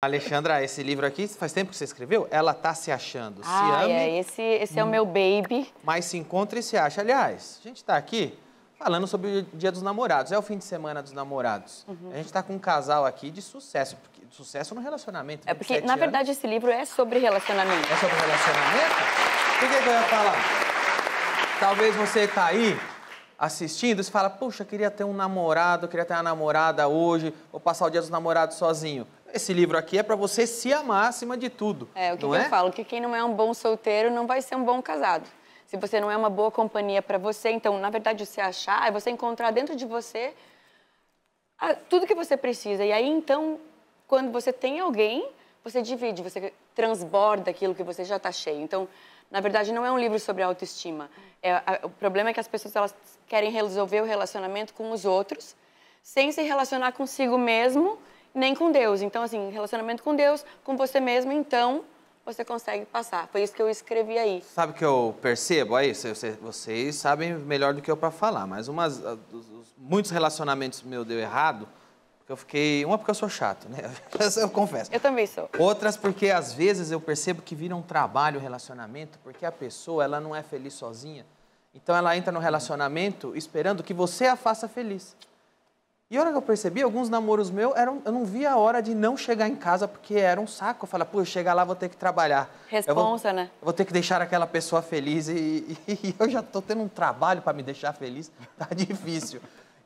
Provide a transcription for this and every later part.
Alexandra, esse livro aqui, faz tempo que você escreveu? Ela tá se achando. Ah, se ame, é, esse, esse é o hum, meu baby. Mas se encontra e se acha. Aliás, a gente tá aqui falando sobre o Dia dos Namorados. É o fim de semana dos namorados. Uhum. A gente tá com um casal aqui de sucesso, porque, de sucesso no relacionamento. É né? porque, na verdade, anos. esse livro é sobre relacionamento. É sobre relacionamento? O que, que eu ia falar? Talvez você tá aí assistindo, você fala, puxa, queria ter um namorado, queria ter uma namorada hoje, ou passar o dia dos namorados sozinho. Esse livro aqui é para você se amar acima de tudo. É, o que, que é? eu falo, que quem não é um bom solteiro não vai ser um bom casado. Se você não é uma boa companhia para você, então, na verdade, você achar é você encontrar dentro de você tudo que você precisa. E aí, então, quando você tem alguém, você divide, você transborda aquilo que você já está cheio. Então, na verdade, não é um livro sobre autoestima. É, a, o problema é que as pessoas elas querem resolver o relacionamento com os outros sem se relacionar consigo mesmo nem com Deus. Então, assim, relacionamento com Deus, com você mesmo, então você consegue passar. Foi isso que eu escrevi aí. Sabe o que eu percebo aí? Vocês sabem melhor do que eu para falar, mas umas, ah, muitos relacionamentos meu deu errado eu fiquei. Uma porque eu sou chato, né? eu confesso. Eu também sou. Outras porque às vezes eu percebo que vira um trabalho, o relacionamento, porque a pessoa ela não é feliz sozinha. Então ela entra no relacionamento esperando que você a faça feliz. E a hora que eu percebi, alguns namoros meus, eram, eu não via a hora de não chegar em casa porque era um saco. Eu falava, pô, chegar lá vou ter que trabalhar. Responsa, né? Eu vou ter que deixar aquela pessoa feliz e, e, e eu já tô tendo um trabalho para me deixar feliz, tá difícil.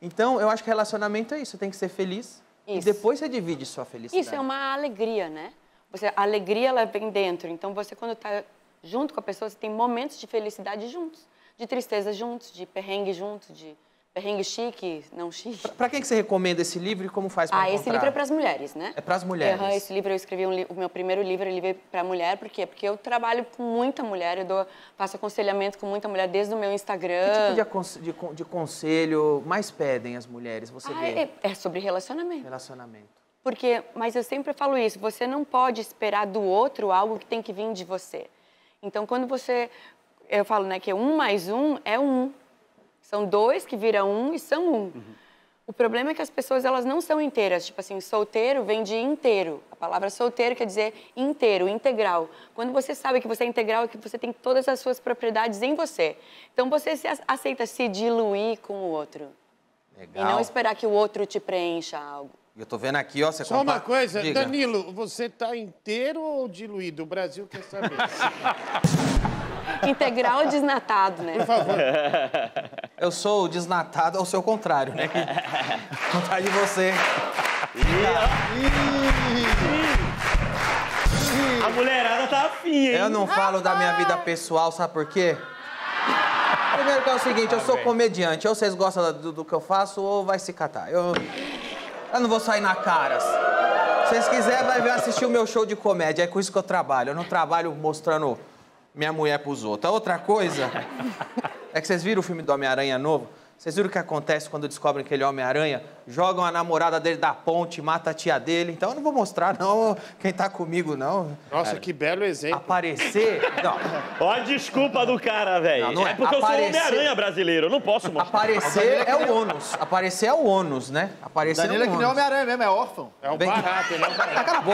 Então, eu acho que relacionamento é isso, tem que ser feliz. Isso. E depois você divide sua felicidade. Isso é uma alegria, né? Você, a alegria, ela vem dentro. Então, você, quando está junto com a pessoa, você tem momentos de felicidade juntos, de tristeza juntos, de perrengue juntos, de Perrengue chique, não chique. Para quem que você recomenda esse livro e como faz para Ah, esse livro é para as mulheres, né? É para as mulheres. Uhum, esse livro eu escrevi, um, o meu primeiro livro, ele veio para mulher, por quê? Porque eu trabalho com muita mulher, eu dou, faço aconselhamento com muita mulher desde o meu Instagram. Que tipo de, de, de conselho mais pedem as mulheres, você ah, vê? É, é, é sobre relacionamento. Relacionamento. Porque, mas eu sempre falo isso, você não pode esperar do outro algo que tem que vir de você. Então, quando você eu falo, né, que um mais um é um. São dois que viram um e são um. Uhum. O problema é que as pessoas elas não são inteiras. Tipo assim, solteiro vem de inteiro. A palavra solteiro quer dizer inteiro, integral. Quando você sabe que você é integral, é que você tem todas as suas propriedades em você. Então você se aceita se diluir com o outro. Legal. E não esperar que o outro te preencha algo. Eu tô vendo aqui, ó, você Só uma coisa, Diga. Danilo, você tá inteiro ou diluído? O Brasil quer saber. Integral desnatado, né? Por favor. Eu sou desnatado ao seu contrário, né? contrário de você. A mulherada tá afim, hein? Eu não falo da minha vida pessoal, sabe por quê? Primeiro que é o seguinte, eu sou comediante. Ou vocês gostam do, do que eu faço ou vai se catar. Eu, eu não vou sair na caras. Se vocês quiserem, vai ver assistir o meu show de comédia. É com isso que eu trabalho. Eu não trabalho mostrando minha mulher pros outros. outra coisa... É que vocês viram o filme do Homem-Aranha novo? Vocês viram o que acontece quando descobrem que ele é Homem-Aranha? Jogam a namorada dele da ponte, mata a tia dele. Então eu não vou mostrar, não, quem tá comigo, não. Nossa, cara, que belo exemplo. Aparecer. Não. Olha a desculpa do cara, velho. É. é. porque aparecer... eu sou Homem-Aranha brasileiro, eu não posso mostrar. Aparecer é o ônus. Aparecer é o ônus, né? Aparecer Danilo é o ônus. que não é Homem-Aranha mesmo, é órfão. É um Bem... barato, ele é né? um barato. Cala boca.